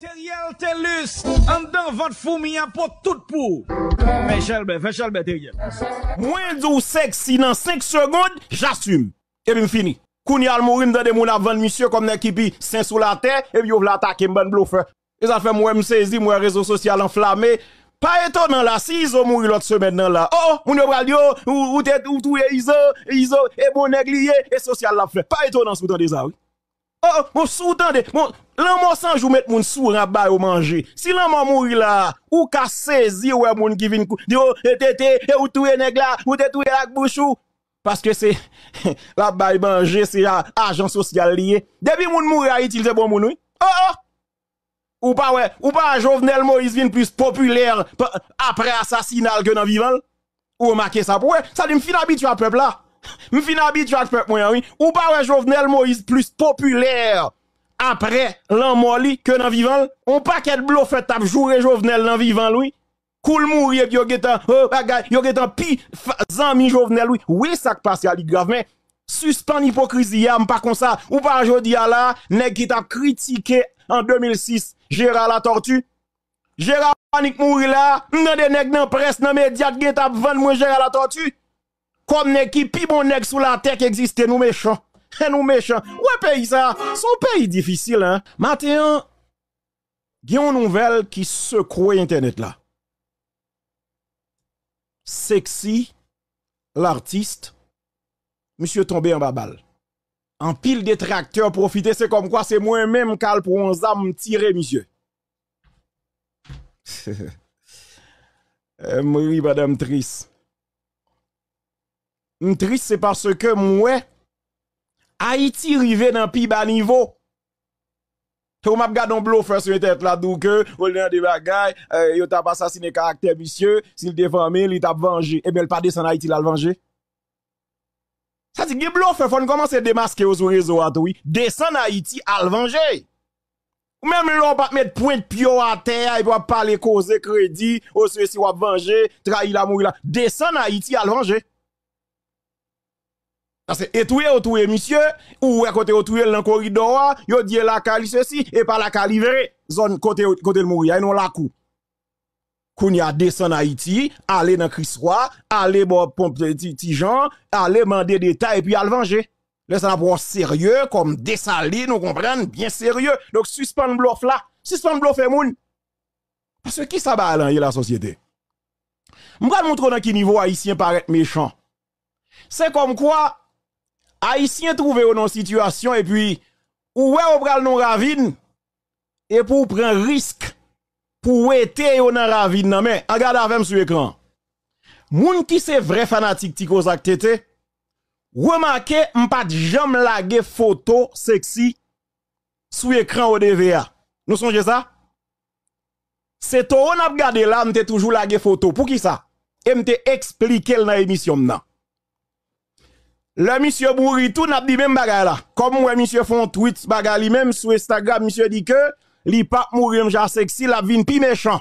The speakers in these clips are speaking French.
Teriel Telus, en dedans, votre fourmi pour tout pour. Fais Ben, fais Chalbert, Teriel. Moins d'où sexy dans 5 secondes, j'assume. Et puis, fini. Kouni mourir mourim dans des mouns avant monsieur comme l'équipe cinq sous la terre, et puis, va l'attaquer m'ben bluffeur. Et ça fait moi me saisir, moi réseau social enflammé. Pas étonnant là, si Iso mourir l'autre semaine là. Oh, moun yo pral ou, ou tête, ou Iso, Iso, et bon négligé et social la fait. Pas étonnant sous des oui. Oh, oh, mon sous de mon, l'amour sans jou mettre moun sou rabat ou manger. Si l'amour mouri là, ou ka saisi ou e moun ki vient, di ou, oh, et e ou touye nèg la, ou te touye lak bouchou. Parce que c'est, la baille manger, c'est agent social lié. Depuis moun mouri il se bon moun, oui. Oh, oh! Ou pas, ouais, ou pas, Jovenel Moïse vin plus populaire après assassinat que dans vivant. Ou remarquez ça, ouais, ça dit fin habitué à peuple là. M'finabit fin habitué à oui ou pas ouais Jovenel Moïse plus populaire après l'an que dans vivant on paquet de bluff fait tap jouer Jovenel dans vivant lui Koul mourir et yo getan, oh euh, bagay, getan pi zami Jovenel lui. Oui, ça que passe à grave, mais suspend y'a pas comme ça. Ou pas jodi à la, nèg qui t'a critiqué en 2006 Gérard la tortue. Gérard panique mourir là, nan de nèg nan presse, nan médias qui t'a vendre moi Gérard la tortue. Comme nèg qui pi sous la terre qui existe nous méchants. Et nous méchants. Ouais pays ça, son pays difficile hein. Matin, il y a une nouvelle qui secoue internet là. Sexy l'artiste monsieur tombé en babal. En pile des tracteurs profiter, c'est comme quoi c'est moi-même qui pour un zam tirer monsieur. Euh, oui, madame triste triste, c'est parce que moi, Haïti rivé dans pi bas niveau. Tu m'a regardé un bluffer sur tête là donc que au lieu des bagailles, euh, yo t'a assassiné caractère monsieur, s'il déformé, il t'a vengé. Et eh bien le pas en Haïti l'a vengé. Ça dit que il faut commencer à démasquer aux réseau à tout oui, Haïti à le venger. Ou même l'on pas mettre point de pio à terre il pas parler causer crédit, ou ceci wap venger, trahi la mouille là, en Haïti à le venger. Parce que ou autour monsieur, ou à côté autour dans le corridor, yo dit la cali ceci, et pas la cali zone côté côté le mourir, non la cou. a descend en Haïti, aller dans Christ-Roi, aller bon pompe petit aller demander des détails et puis aller venger. Là ça pour sérieux comme des salines, nous comprenons bien sérieux. Donc suspend bluff là, suspend bluff et moun. Parce que qui ça va la société. moi montre dans quel niveau haïtien paraît méchant. C'est comme quoi a trouvé une situation et puis ouais on pral non ravine et pour prendre risque pour être dans dans ravine mais regarde avec sur écran. Moun qui c'est vrai fanatique Tico Zak Tete remarquez m'pas jamais laguer photo sexy sur écran DVA. Nous songez ça C'est toi on a regardé là, m'était toujours laguer photo pour qui ça Et t'ai expliqué dans l'émission maintenant. Le monsieur Bourri tout n'a dit même bagaille là. Comme ouais monsieur font tweet bagaille même sur Instagram, monsieur dit que li pas mourir m'ja sexy la vine pi méchant.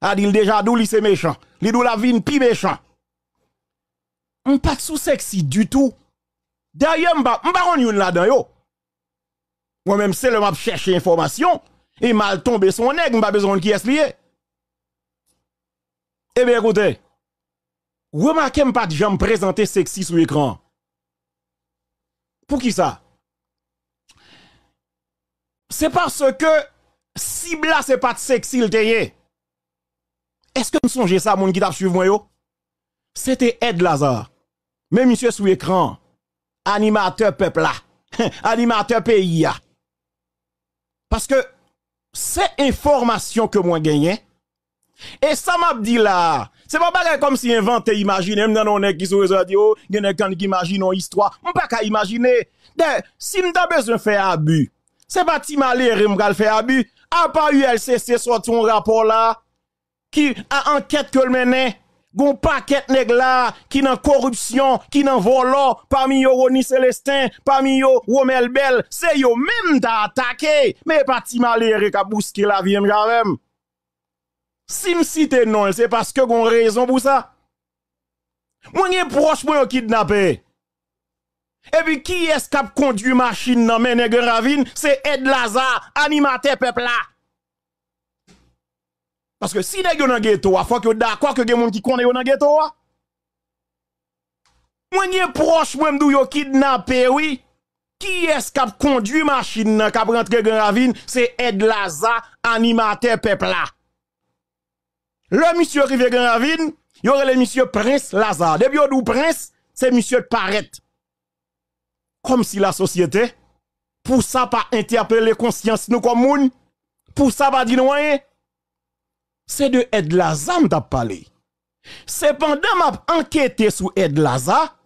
A dit déjà d'où li c'est méchant. Li d'où la vine pi méchant. On pas sous sexy du tout. D'ailleurs m'ba m'ba on youn là-dedans yo. Moi même c'est le m'a chercher information et mal tombé son nèg m'ba besoin qui est lié. Eh bien écoutez, remarquez pas de me présenter sexy sur l'écran. Pour qui ça C'est parce que cible là, c'est pas de sexy le Est-ce que nous songez ça, mon qui t'a yo? C'était Ed Lazare. Mais monsieur sous écran, animateur peuple là, animateur pays Parce que c'est information que moi gagné. Et ça m'a dit là, c'est pas pas comme si inventé imagine, même non qui sont les di oh, y'en a kan qui imagine une histoire. On ben, De, si m'da besoin fait abus, c'est pas pas ti m'gal abus. faire abus. à pas a sur ULCC rapport rapport qui, qui a enquête que le gon paquet nèg là qui n'a corruption, qui nan volant, parmi yo Roni Célestin, parmi yo Romel Bell, c'est yo même t'a attaqué, mais pas ti malere ka bousquer la vie même. Si me non, c'est parce que gon raison pour ça. Moi gen proche moi kidnappé. Et puis qui est-ce qui conduit machine dans mes ravine, c'est Ed Lazar animateur peuple là. Parce que si nèg dans nan ghetto, ah, faut que d'accord que les gens qui connaît dans nan ghetto. Ah. Moi proche moi m'dou yo kidnappé oui. Qui est-ce qui conduit machine dans rentre dans ravine, c'est Ed Lazar, animateur peuple là. Le monsieur arrivé il y aurait le monsieur Prince Lazare. Depuis du Prince, c'est monsieur Paret. Comme si la société, pour ça pas interpeller conscience nous comme moun, pour ça pas dire C'est de Ed Lazare t'a parlé. Cependant, m'a enquêté sur Ed Lazare,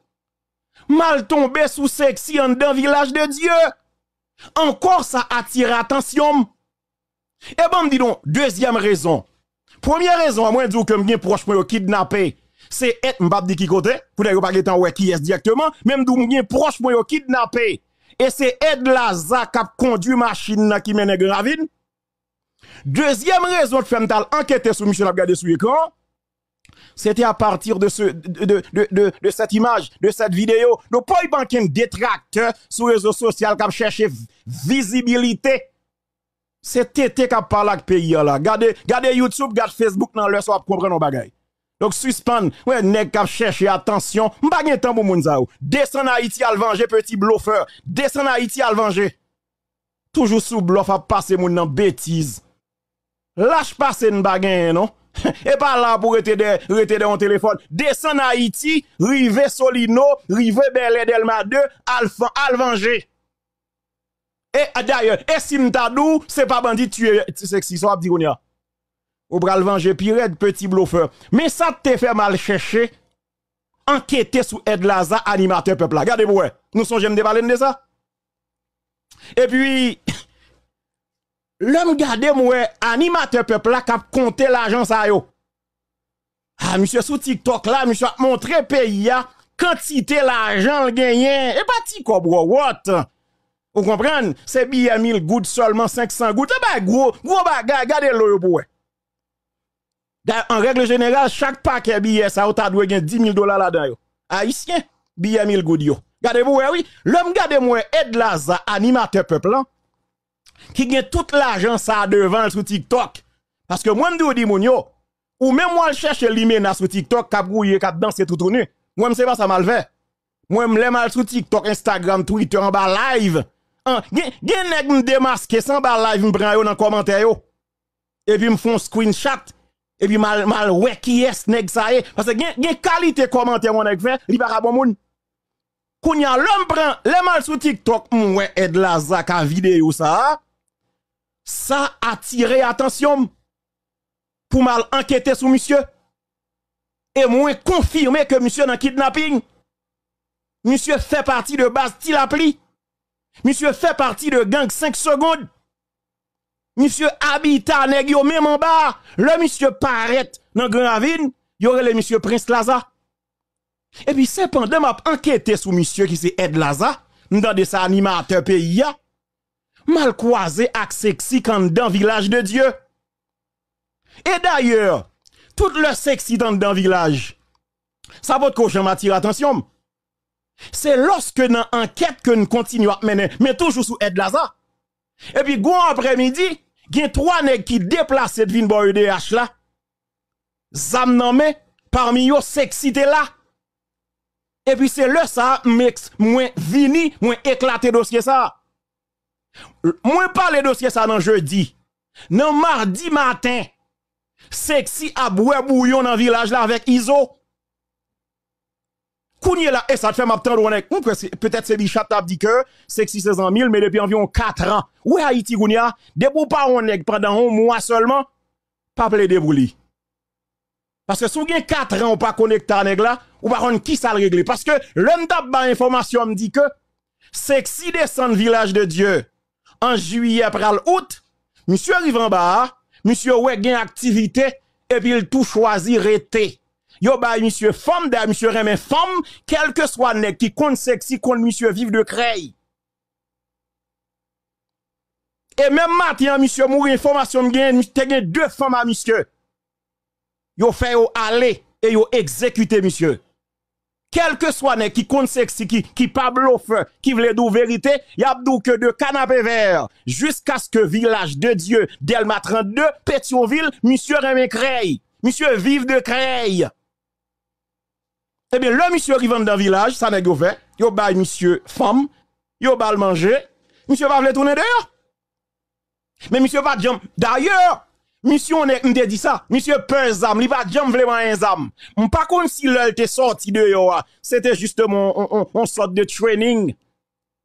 mal tombé sous section d'un village de Dieu. Encore ça attire attention. Et eh ben dis donc, deuxième raison, Première raison, à moins de dire que je proche pour kidnapper, c'est être pas de qui côté, pour ne pas en qui est directement, même d'où suis proche pour kidnapper. Et c'est Ed la qui a conduit machine qui mène gravine. Deuxième raison de faire enquêter sur M. Abgade sur l'écran, c'était à partir de, ce, de, de, de, cette image, de cette vidéo. Donc, pas y banque détracteur sur les réseaux sociaux qui cherché visibilité c'est Tété qui parle avec pays là. Gardez, YouTube, gardez Facebook dans le ça pour comprendre nos bagailles. Donc suspend, ouais, nèg qui cherche attention, pas tan temps pour moun ou. Descend Haïti à venger petit bluffeur. Descend Haïti à venger. Toujours sous bluff à passer moun nan bêtise. Lâche passer n'bagen non. Et pas là pour rester de téléphone. Descend Haïti, rive Solino, rive Belle Delma 2, al venger. Et eh, ah, d'ailleurs, et eh, si m'tadou, c'est pas bandit es sexy, so qu'on y a. Ou pral venger de eh, petit bluffeur. Mais ça te fait mal chercher enquêter sous Ed Laza animateur peuple là. regardez Nous sommes j'aime des de ça. Et puis l'homme gardez moi animateur peuple là qui a compté l'argent ça yo. Ah monsieur sous TikTok là, monsieur a montré pays ah, quantité l'argent le gagné et pas ti quoi what vous comprenez? C'est billet 1000 gouttes seulement 500 gouttes. C'est gros, gros bagage, regardez l'eau pour En règle générale, chaque paquet billet, ça a doit gagner 10 000 dollars là-dedans. Haïtien, billet 1000 gouttes yo. Gardez vous oui, l'homme gardez moi Ed Laza, animateur peuple hein, qui gagne tout l'argent ça devant sur TikTok. Parce que moi je dis moun yo, ou même moi je cherche l'imena sur TikTok, cap grouiller, cap danser tout nu. Moi je sais pas ça mal fait. Moi je mal sur TikTok, Instagram, Twitter en bas live. Hein? Gen nèg me démasquer sans bal live me prend yo dans commentaire yo. Et puis me font screenshot et puis mal mal wè qui est nèg ça parce que gen gen qualité commentaire mon nèg fait, li pas bon moun. Kounya l'homme prend les mal sur TikTok wè Ed Lazak à vidéo ça. Ça attire attention pour mal enquêter sur monsieur. Et moins confirmer que monsieur dans kidnapping. Monsieur fait partie de base Tilapli. Monsieur fait partie de gang 5 secondes. Monsieur habita nèg yo même en bas. Le monsieur paraît dans Grand Ravine, aurait le monsieur Prince Laza. Et puis cependant m'a enquêté sur monsieur qui c'est Ed Laza, Dans sa animateur pays mal croisé ak sexy quand dans village de Dieu. Et d'ailleurs, tout le sexy dans dans village. Ça votre cochon m'attire attention. C'est lorsque dans enquête que nous continuons à mener, mais toujours sous aide Et puis, gros après-midi, il y a trois nègres qui déplacent cette vine EDH là. Zam nommé, parmi eux, sexité là. Et puis, c'est là ça, moins vini, moins éclaté dossier ça. Moins parler dossier ça dans jeudi. Dans mardi matin, sexy à bouillon dans le village là avec Iso. Kounye là, et ça te fait m'attendre, peut-être c'est Bichat a dit que, c'est en mille mais depuis environ 4 ans. Ouais, Haïti, Gounia pou pas on est pendant un mois seulement, pas plaider les débouler. Parce que si vous avez 4 ans, on pas connecté à nègre là, va pas qui ça le régler. Parce que l'homme ba information me dit que, c'est que si descend village de Dieu, en juillet après août, monsieur arrive en bas, monsieur ouais, gen activité, et puis il tout choisi yo bay monsieur femme d'ailleurs monsieur remet femme quel que soit nèg qui compte sexy contre monsieur vive de créer et même matin monsieur mourir information y te deux femmes à ah, monsieur yo fait yo aller et yo exécuter monsieur quel que soit nèg qui compte sexy qui qui pas feu, qui veut dou vérité y a que de canapé vert jusqu'à ce que village de Dieu Delma 32 Pétionville monsieur remet Creil monsieur vive de Creil eh bien, le monsieur qui vend dans le village, ça n'est pas fait. Yo bail monsieur femme, yo bail manger. Monsieur va le tourner dehors. Mais monsieur va jam. D'ailleurs, monsieur on est dit ça. Monsieur peur zam, il va jam vraiment un zam. Pas contre, si l'el était sorti de dehors. Ah, c'était justement on, on, sorte de training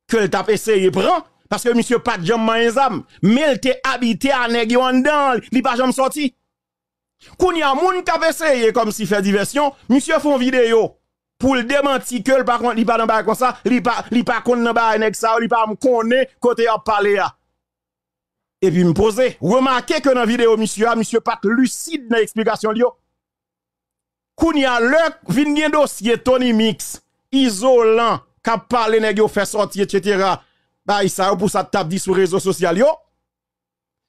que le tape essayé prend. Parce que monsieur pas jam un zam. Mais il était habité à nèg en dedans, il pas jam sorti. Quand y e a moun qui a comme si fait diversion, monsieur font vidéo pour le démentir que par contre, il pas comme ça, il pas il pas connaît dans avec ça, il pas me connaît côté à parler Et puis me poser, remarquez que dans vidéo monsieur, monsieur pas lucide dans explication li Quand il y a le dossier Tony Mix isolant qui a parlé nèg yo fait sortir etc. Bah ça pour ça tape sur sur réseaux sociaux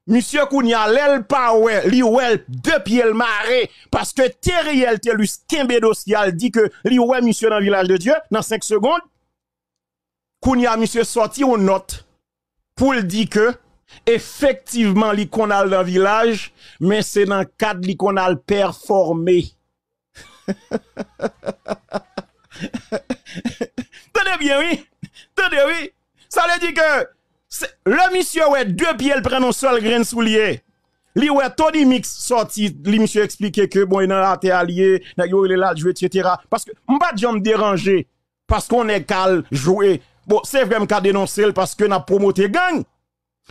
Monsieur Kounia, l'el pawe, li ouel deux pieds le marais, parce que Teriel Telus a dit que li monsieur dans le village de Dieu, dans 5 secondes, Kounia, monsieur sorti une note pour dire que, effectivement, li qu'on dans le village, mais c'est dans le cadre li qu'on performé. Tenez bien, oui. Tenez, oui. Ça veut dire que, le monsieur, ouais, deux pieds, il prend un seul grain soulier. Li ouais, Tony Mix sorti, li monsieur expliqué que bon, il a raté allié, il est là, joué, etc. Parce que, pas de me déranger. Parce qu'on est calme, joué Bon, c'est vrai, m'a dénoncé parce que n'a promoté gang.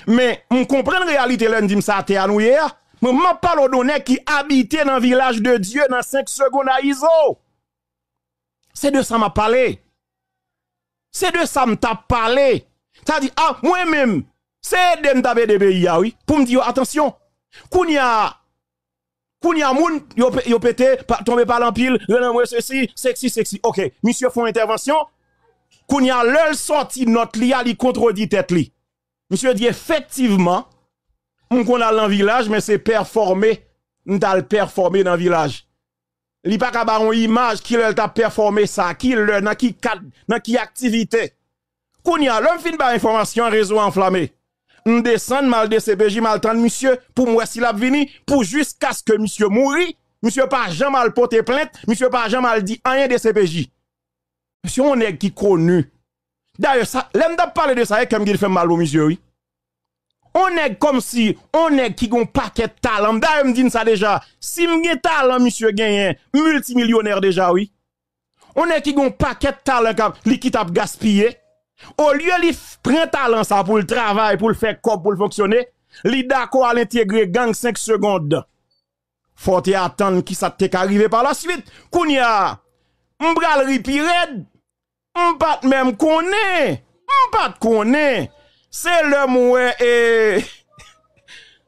Mais, comprends la réalité, lundi, ça a été annouillé. Ah. Mais pas parle qui habitait dans le village de Dieu dans 5 secondes à ISO. C'est de ça m'a parlé. C'est de ça m'a parlé. Ça dit, ah, moi-même, c'est de m'tabé des pays, oui. Pour me dire, attention, Kounia, Kounia moun, yo, yo pété, tombé par l'empile, moi ceci, sexy, sexy. Ok, monsieur font intervention. Kounia, l'œil sorti notre li, li contredit tête li. Monsieur dit, effectivement, on a dans village, mais c'est performé, on performe performé dans village. Li pa ka image qui l'a performé ça, qui l'a dans qui cadre, dans qui activité. Kounia, l'homme fin par information, réseau enflammé. On descend mal de CPJ, mal de monsieur, pour moi s'il a venu, pour jusqu'à ce que monsieur mourit, monsieur pas jamais mal porter plainte, monsieur pas jamais mal dit rien de CPJ. Monsieur, on est qui connu. D'ailleurs, ça, l'aime de ça, comme il fait mal au monsieur, oui. On est comme si, on est qui gon paquet de talent. D'ailleurs, me dit ça déjà. Si m'gen talent, monsieur gagne, multimillionnaire déjà, oui. On est qui gon paquet de talent, qui tape gaspillé. Au lieu de prendre talent ça pour le travail, pour le faire comme, pour le fonctionner, li d'accord à l'intégrer gang 5 secondes. Faut attendre qui ça t'est arrivé par la suite. Kounia, m'bral ripired, m'pat même connaît, m'pat connaît. C'est l'homme ouais et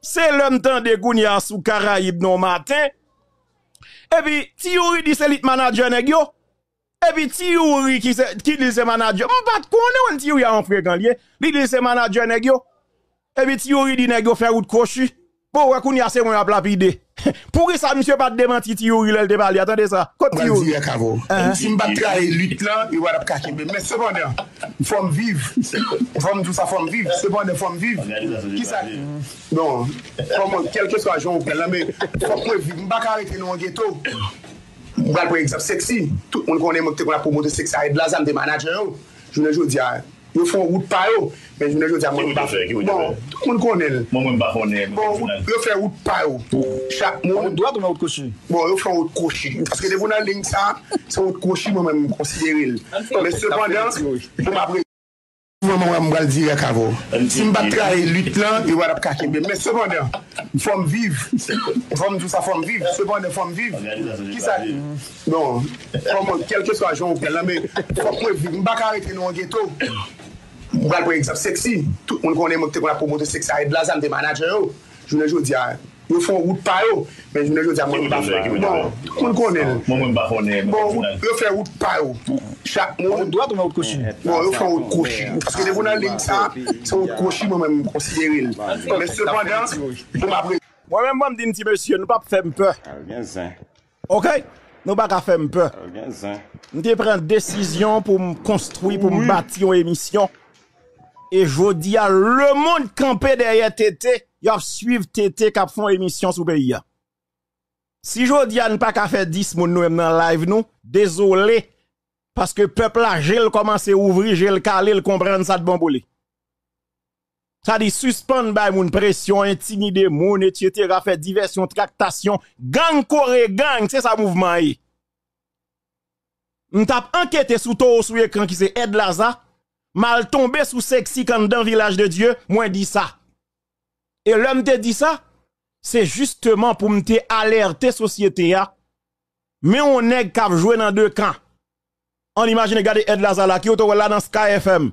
c'est l'homme temps de Kounia sous Caraïbes non matin. Et puis, si dit c'est le manager Ebi ti yori ki li seman a diyo Mwen bat konen wèn ti yori a an frek an liye Li li seman a diyo negyo Ebi ti yori di negyo fè wout koshi Po wèkoun ya seman a plapide Pouri sa msè bat demanti ti yori lèl de bali Atande sa Mwen di yor kavo Mwen si mbat kare lut lan Mwen sepande an Mwen fòm viv Mwen fòm jousa fòm viv Mwen sepande an fòm viv Kisa Non Fòm an kelke swa joun Mwen la mè Fòm kwe viv Mwen bakare tenon gheto Mwen mwen eksep seksi, tout mwen konen mwote kon apomote seksi a yon blaz an de manajen yo. Jounen joun diya, yo fwen wout pa yo, men jounen joun diya mwen mwen mwote pa yo. Tout mwen konen, yo fwen wout pa yo. Bon, mwen bon, mwen doyat mwen wout koshi? Bon, yo fwen wout koshi, taske de wou nan ling sa, se wout koshi mwen mwen mwen konsidere. Mwen sepandant, mwen mwen apre. Gue seman wam yon mwal di染 yon avan? Serman band va api lunt la, way api ki tebe. Mes》mwen asa empieza sa fomen vive. Yon Fomichi yat sa fomen vive. Non, an mwen fomen sundan strenuy. Fomens vive ou man ay fote gen Blessedye. Mwal pwen egбы yon yon tebin mwa. Si a紫 mwen kou ye se mwen mwen yon 그럼 mwen yon malipe shkase, jounan jlo di yon. Yo fon wout pa yo, men yon jote a bon, moun moun bavou. Moun moun bavou nen. Yo fè wout pa yo. Bon, yo fon wout koshi. Pwè se fè wout koshi moun moun moun konsidere. Mè sepandant, moun mou apre. Mwen mè mwen mdinti mè sye, nou pa fè mpè. Okè? Nou pa ka fè mpè. Mwen te pren dèsizyon pou m'konstroui, pou m'bati yon emisyon. Et dis à le monde campé derrière Tété, y a suivre Tété qui font émission sur pays Si à ne pas faire 10 moun nous dans live nous, désolé parce que peuple a j'ai commencé à ouvrir, j'ai calé, le comprendre ça de bon boulot. Ça dit suspendre bay moun pression, intimider moun etc. faire diversion, tractation, gang coré gang, c'est ça mouvement On eh. tape enquêté sous tout sous écran qui c'est Ed Laza mal tombé sous sexy quand dans village de Dieu, moi dit ça. Et l'homme te dit ça, c'est justement pour me alerter société Mais on est qu'à jouer dans deux camps. On imagine regarder Ed Lazala qui est là dans Sky FM.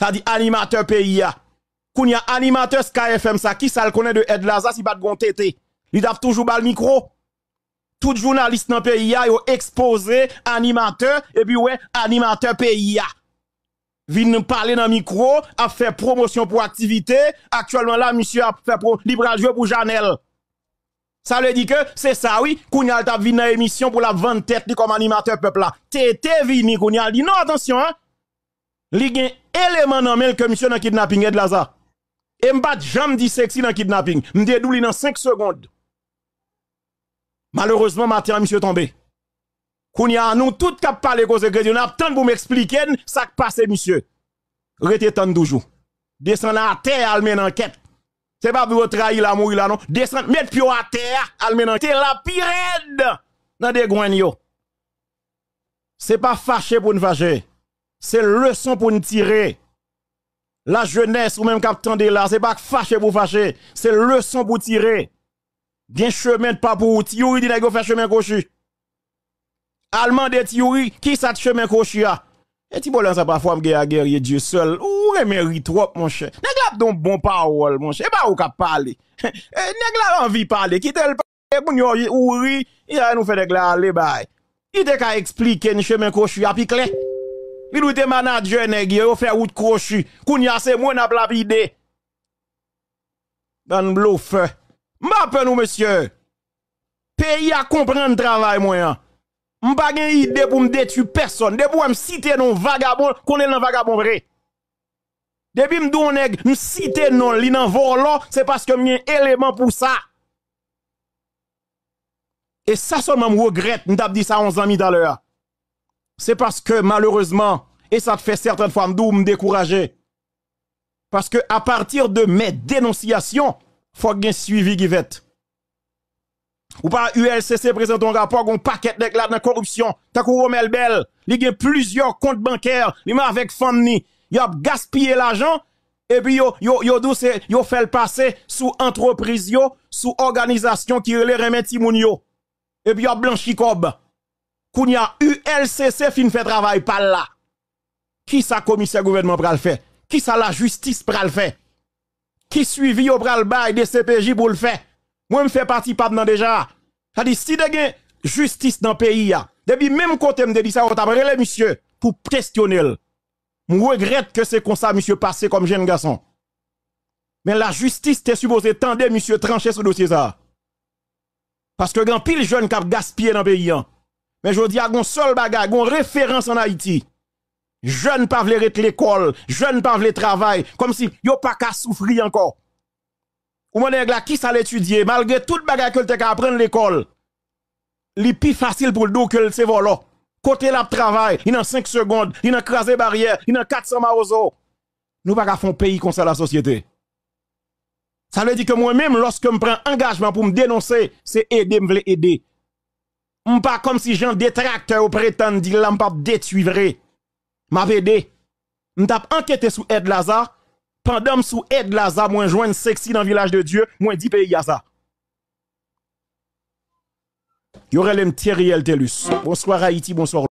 Ça dit animateur pays Quand Koun y a animateur Sky FM ça qui ça le connaît de Ed Laza, si pas de gon tété. Il doit toujours bal micro tout journaliste dans le pays a exposé animateur et puis ouais animateur pays vin parler dans micro, a fait promotion pour activité. Actuellement là, monsieur a fait pour libre jouer pour Janel. Ça veut dire que c'est ça, oui. Kounyal t'a venu dans émission pour la vente tête comme animateur peuple là. Tété vini, Kounyal dit non, attention, hein. Li un élément dans que monsieur dans kidnapping et de Laza. Et m'bat jam dit sexy dans kidnapping. M'dédouli dans 5 secondes. Malheureusement, matin, monsieur tombé. Qu'on y a nous tout cap parler cause crédit, on tant pour m'expliquer ça qui passe monsieur. Rete tant toujours. Descendre à terre al l'enquête. enquête. C'est pas pour trahir la mourir là non. Descendre mettre pio à terre al l'enquête. enquête la pirade dans des yo. C'est pas fâché pour nous fâcher. C'est leçon pour nous tirer. La jeunesse ou même cap tendez là, c'est pas fâché pour fâcher, c'est leçon pour tirer. Bien chemin de pas pour tirer, il dit faire chemin cochu. Allemand de Thiouri, qui ça chemin kochia? Et ti bolan ça parfois a guerrier Dieu seul. Ou trop mon cher. Nèg don bon parole mon cher. Et pas ou ka parler. E nèg envie parler, qui tel pour yo ri, il a nous fait nèg aller bay. Il te ka expliquer chemin A puis clair. nous te manager nèg yo faire route crochu. Kounya c'est moi n'a lapidé. Dans ne M'a nous monsieur. Pays à comprendre travail moyen. M'pa gen idée pour me détruire personne. Depuis me citer non vagabond, qu'on est un vagabond vrai. Depuis me doune nèg, me citer non li nan c'est parce que m'y un élément pour ça. Et ça seulement me regrette, m'tap dit ça 11 ans tout l'heure. C'est parce que malheureusement, et ça te fait certaines fois je me décourager. Parce que à partir de mes dénonciations, faut gen suivi qui vête. Ou pas ULCC présente un rapport un paquet de la corruption. T'as Romel Bell, il y a plusieurs comptes bancaires, il avec Fanny il a gaspillé l'argent et puis il yo yo douce, fait le passer sous entreprise sous organisation qui les remettent, Et puis a blanchi kob. a ULCC fin fait travail pas là. Qui ça commissaire gouvernement pral fait Qui ça la justice pral fait Qui suivi au pral bail de CPJ pour le faire moi, je fais partie pardon déjà. Ça dit, si de justice dans le pays, depuis même côté, je dit ça, on t'a les monsieur pour questionner. Je regrette que c'est comme ça, monsieur, passé comme jeune garçon. Mais la justice est supposée tendre, monsieur, trancher ce dossier ça. Parce que grand pile jeune qui a gaspillé dans le pays. Hein. Mais je dis, il y a un seul bagage, une référence en Haïti. Jeunes pas veulent l'école, jeunes pas veulent travail, comme si yo pas qu'à souffrir encore ou mon nègre qui ça l'étudier malgré toute bagage que t'a apprendre l'école. Li plus facile pour le dos que le Côté la travail, il a 5 secondes, il a crasé barrière, il a 400 maozo. Nous pas faire pays comme ça la société. Ça veut dire que moi-même, lorsque me prends engagement pour me dénoncer, c'est aider, me aider. On pas comme si j'en détracteur ou prétendent dire là, pas détruire. Je aidé. aider. enquêté sur Ed Lazare, pendant sous aide Laza, moins joindre sexy dans le village de Dieu, moins 10 pays Yaza. Yorel M. Thierry Eltelus. Bonsoir Haïti, bonsoir